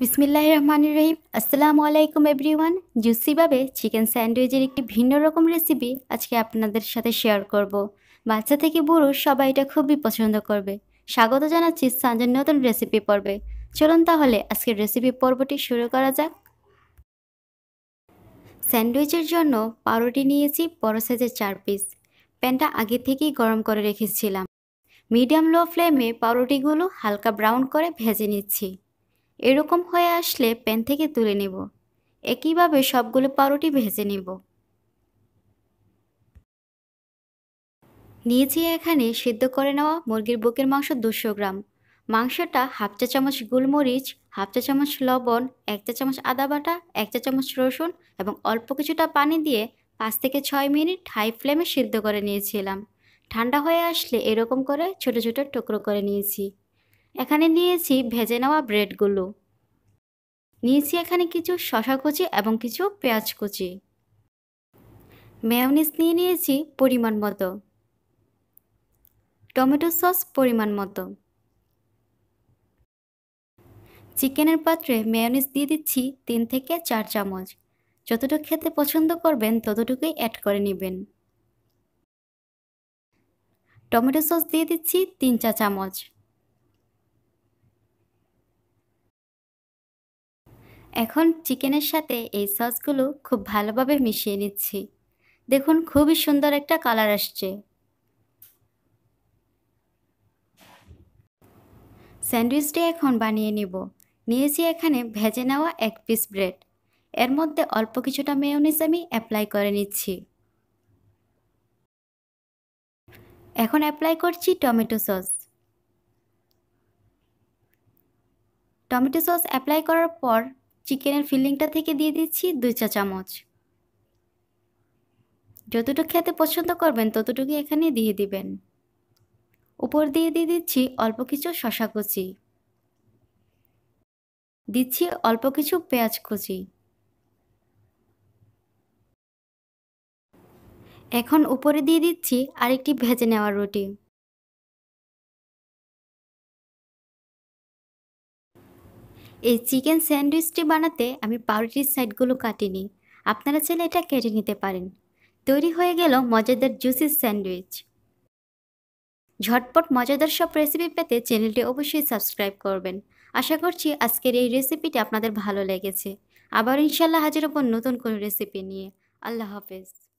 বিসমিল্লাহ রহমান রহিম আসসালামু আলাইকুম এভরিওয়ান জুসিভাবে চিকেন স্যান্ডউইচের একটি ভিন্ন রকম রেসিপি আজকে আপনাদের সাথে শেয়ার করব। বাচ্চা থেকে বুড়ো সবাই এটা খুবই পছন্দ করবে স্বাগত জানাচ্ছি সাঞ্জন নতুন রেসিপি পর্বে চলুন তাহলে আজকের রেসিপি পর্বটি শুরু করা যাক স্যান্ডউইচের জন্য পাউরুটি নিয়েছি বড় সাইজের চার পিস প্যানটা আগে থেকেই গরম করে রেখেছিলাম মিডিয়াম লো ফ্লেমে পাউরুটিগুলো হালকা ব্রাউন করে ভেজে নিচ্ছি এরকম হয়ে আসলে প্যান থেকে তুলে নেব একইভাবে সবগুলো পাউরুটি ভেজে নেব নিয়েছি এখানে সিদ্ধ করে নেওয়া মুরগির বুকের মাংস দুশো গ্রাম মাংসটা হাফ চা চামচ গোলমরিচ হাফ চা চামচ লবণ এক চা চামচ আদা বাটা এক চা চামচ রসুন এবং অল্প কিছুটা পানি দিয়ে পাঁচ থেকে ছয় মিনিট হাই ফ্লেমে সিদ্ধ করে নিয়েছিলাম ঠান্ডা হয়ে আসলে এরকম করে ছোট ছোট টুকরো করে নিয়েছি এখানে নিয়েছি ভেজে নেওয়া ব্রেডগুলো নিয়েছি এখানে কিছু শশা কুচি এবং কিছু পেঁয়াজ কুচি মেয়নিস নিয়ে নিয়েছি পরিমাণ মতো টমেটো সস পরিমাণ মতো চিকেনের পাত্রে মেয়নিস দিয়ে দিচ্ছি তিন থেকে চার চামচ যতটুকু খেতে পছন্দ করবেন ততটুকুই অ্যাড করে নেবেন টমেটো সস দিয়ে দিচ্ছি তিন চা চামচ এখন চিকেনের সাথে এই সসগুলো খুব ভালোভাবে মিশিয়ে নিচ্ছি দেখুন খুবই সুন্দর একটা কালার আসছে স্যান্ডউইচটি এখন বানিয়ে নিব নিয়েছি এখানে ভেজে নেওয়া এক পিস ব্রেড এর মধ্যে অল্প কিছুটা মেয়নিজ আমি অ্যাপ্লাই করে নিচ্ছি এখন অ্যাপ্লাই করছি tomato sauce tomato sauce apply করার পর চিকেনের ফিলিংটা থেকে দিয়ে দিচ্ছি দুই চা চামচ যতটুকু খেতে পছন্দ করবেন ততটুকু এখানে দিয়ে দিবেন উপর দিয়ে দিয়ে দিচ্ছি অল্প কিছু শশা কুচি দিচ্ছি অল্প কিছু পেঁয়াজ কুচি এখন উপরে দিয়ে দিচ্ছি আরেকটি ভেজে নেওয়া রুটি এই চিকেন স্যান্ডউইচটি বানাতে আমি পাউরুটির সাইডগুলো কাটিনি আপনারা চাইলে এটা কেটে নিতে পারেন তৈরি হয়ে গেল মজাদার জুসি স্যান্ডউইচ ঝটপট মজাদার সব রেসিপি পেতে চ্যানেলটি অবশ্যই সাবস্ক্রাইব করবেন আশা করছি আজকের এই রেসিপিটি আপনাদের ভালো লেগেছে আবার ইনশাল্লাহ হাজির ওপর নতুন কোনো রেসিপি নিয়ে আল্লাহ হাফেজ